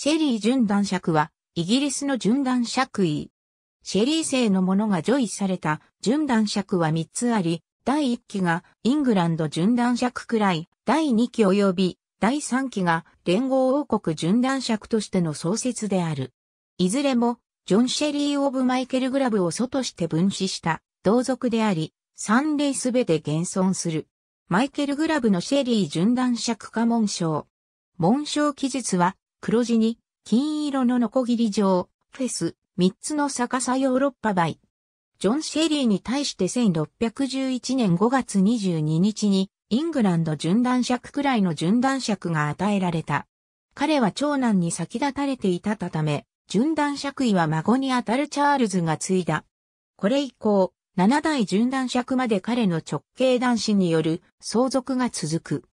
シェリー準男爵は、イギリスの準男爵位。シェリー製のものが除位された準男爵は3つあり、第1期がイングランド準男爵くらい、第2期及び第3期が連合王国準男爵としての創設である。いずれも、ジョン・シェリー・オブ・マイケル・グラブを祖として分子した同族であり、3例すべて現存する。マイケル・グラブのシェリー準男爵家紋章。紋章記述は黒地に、金色のノコギリ状、フェス、三つの逆さヨーロッパ倍。ジョン・シェリーに対して1611年5月22日に、イングランド準断尺くらいの準断尺が与えられた。彼は長男に先立たれていたため、準断尺位は孫にあたるチャールズが継いだ。これ以降、7代準断尺まで彼の直系男子による相続が続く。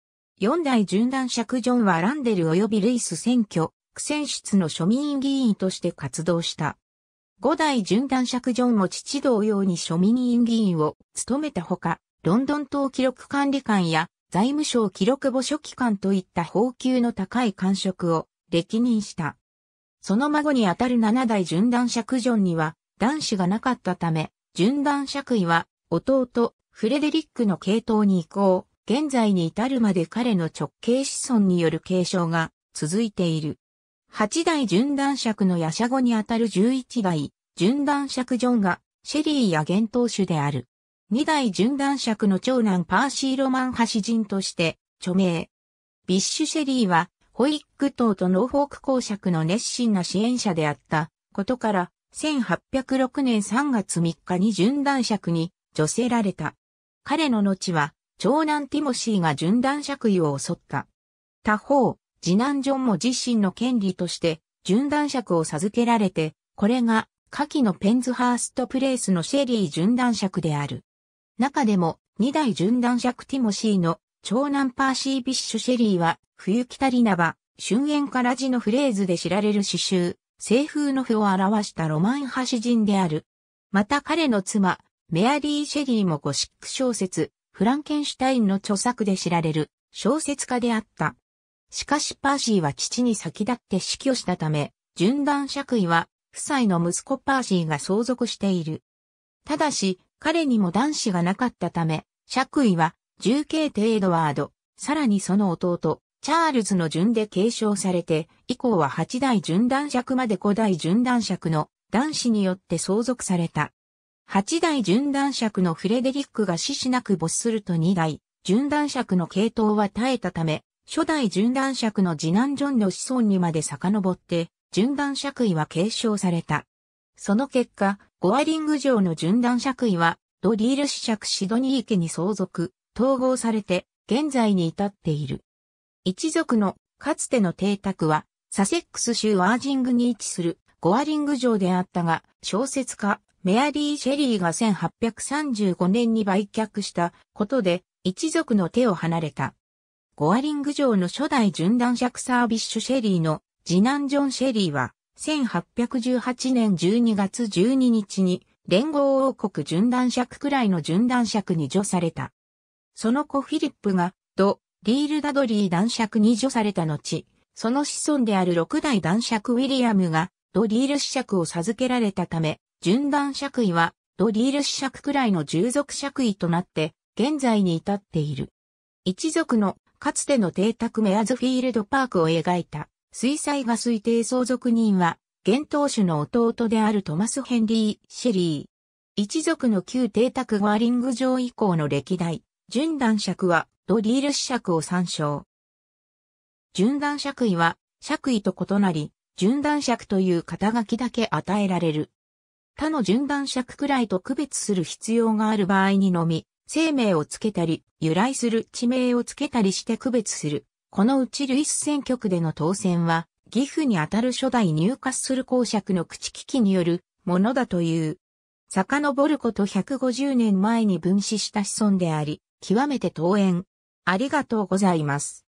4代順男尺ジョン・はランデル及びルイス選挙、苦戦室の庶民議員として活動した。5代順男尺ジョンも父同様に庶民委員議員を務めたほか、ロンドン島記録管理官や財務省記録簿書記官といった法給の高い官職を歴任した。その孫にあたる7代順男尺ジョンには男子がなかったため、順男爵位は弟フレデリックの系統に移行。現在に至るまで彼の直系子孫による継承が続いている。八代順断尺のヤシャゴにあたる十一代、順断尺ジョンが、シェリーや幻冬主である。二代順断尺の長男パーシー・ロマン派詩人として、著名。ビッシュ・シェリーは、ホイック島とノーフォーク公爵の熱心な支援者であったことから、1806年3月3日に順断尺に、助せられた。彼の後は、長男ティモシーが順断爵位を襲った。他方、次男ジョンも自身の権利として、順断爵を授けられて、これが、下記のペンズハーストプレイスのシェリー順断爵である。中でも、二代順断爵ティモシーの長男パーシー・ビッシュ・シェリーは、冬来たりなば、春縁から字のフレーズで知られる詩集、西風の符を表したロマン派詩人である。また彼の妻、メアリー・シェリーもゴシック小説、フランケンシュタインの著作で知られる小説家であった。しかしパーシーは父に先立って死去したため、順断爵位は夫妻の息子パーシーが相続している。ただし、彼にも男子がなかったため、爵位は、重慶帝エドワード、さらにその弟、チャールズの順で継承されて、以降は八代順断爵まで五代順断爵の男子によって相続された。八代純男尺のフレデリックが死しなく没すると二代、純男尺の系統は耐えたため、初代純男尺の次男ジョンの子孫にまで遡って、純男尺位は継承された。その結果、ゴアリング城の純男尺位は、ドリール子爵シドニー家に相続、統合されて、現在に至っている。一族の、かつての邸宅は、サセックス州ワージングに位置する、ゴアリング城であったが、小説家、メアリー・シェリーが1835年に売却したことで一族の手を離れた。ゴアリング城の初代順男爵サービッシュ・シェリーの次男ジョン・シェリーは1818年12月12日に連合王国順男爵くらいの順男爵に除された。その子フィリップがド・リールダドリー男爵に除された後、その子孫である6代男爵ウィリアムがド・リール子爵を授けられたため、順段爵位は、ドリール子爵くらいの従属爵位となって、現在に至っている。一族の、かつての邸宅メアズフィールドパークを描いた、水彩画推定相続人は、現当主の弟であるトマス・ヘンリー・シェリー。一族の旧邸宅ワーリング城以降の歴代、順段爵は、ドリール子爵を参照。順段爵位は、爵位と異なり、順段爵という肩書きだけ与えられる。他の順番尺くらいと区別する必要がある場合にのみ、生命をつけたり、由来する地名をつけたりして区別する。このうちルイス選挙区での当選は、岐阜にあたる初代入荷する公爵の口利きによるものだという。遡ること150年前に分子した子孫であり、極めて遠縁。ありがとうございます。